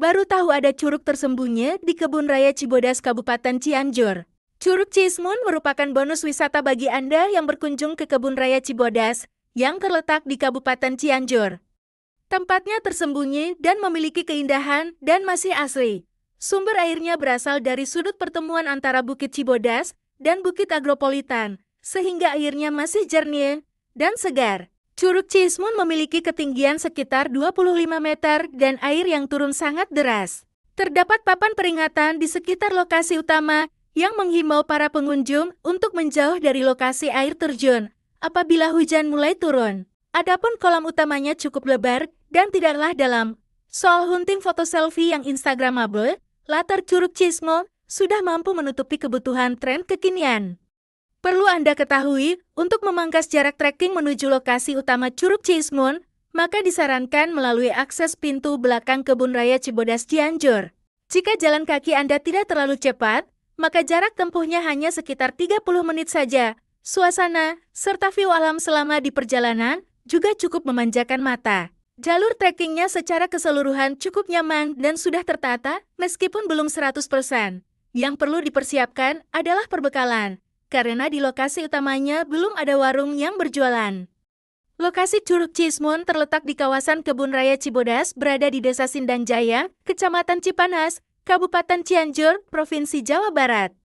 baru tahu ada curug tersembunyi di Kebun Raya Cibodas Kabupaten Cianjur. Curug Cismun merupakan bonus wisata bagi Anda yang berkunjung ke Kebun Raya Cibodas yang terletak di Kabupaten Cianjur. Tempatnya tersembunyi dan memiliki keindahan dan masih asri. Sumber airnya berasal dari sudut pertemuan antara Bukit Cibodas dan Bukit Agropolitan, sehingga airnya masih jernih dan segar. Curug Cismun memiliki ketinggian sekitar 25 meter dan air yang turun sangat deras. Terdapat papan peringatan di sekitar lokasi utama yang menghimbau para pengunjung untuk menjauh dari lokasi air terjun apabila hujan mulai turun. Adapun kolam utamanya cukup lebar dan tidaklah dalam. Soal hunting foto selfie yang instagramable, latar Curug Cismun sudah mampu menutupi kebutuhan tren kekinian. Perlu Anda ketahui, untuk memangkas jarak trekking menuju lokasi utama Curug Cismun, maka disarankan melalui akses pintu belakang Kebun Raya Cibodas Cianjur. Jika jalan kaki Anda tidak terlalu cepat, maka jarak tempuhnya hanya sekitar 30 menit saja. Suasana, serta view alam selama di perjalanan, juga cukup memanjakan mata. Jalur trekkingnya secara keseluruhan cukup nyaman dan sudah tertata, meskipun belum 100%. Yang perlu dipersiapkan adalah perbekalan, karena di lokasi utamanya belum ada warung yang berjualan. Lokasi Curug Cismon terletak di kawasan Kebun Raya Cibodas, berada di Desa Sindang Jaya, Kecamatan Cipanas, Kabupaten Cianjur, Provinsi Jawa Barat.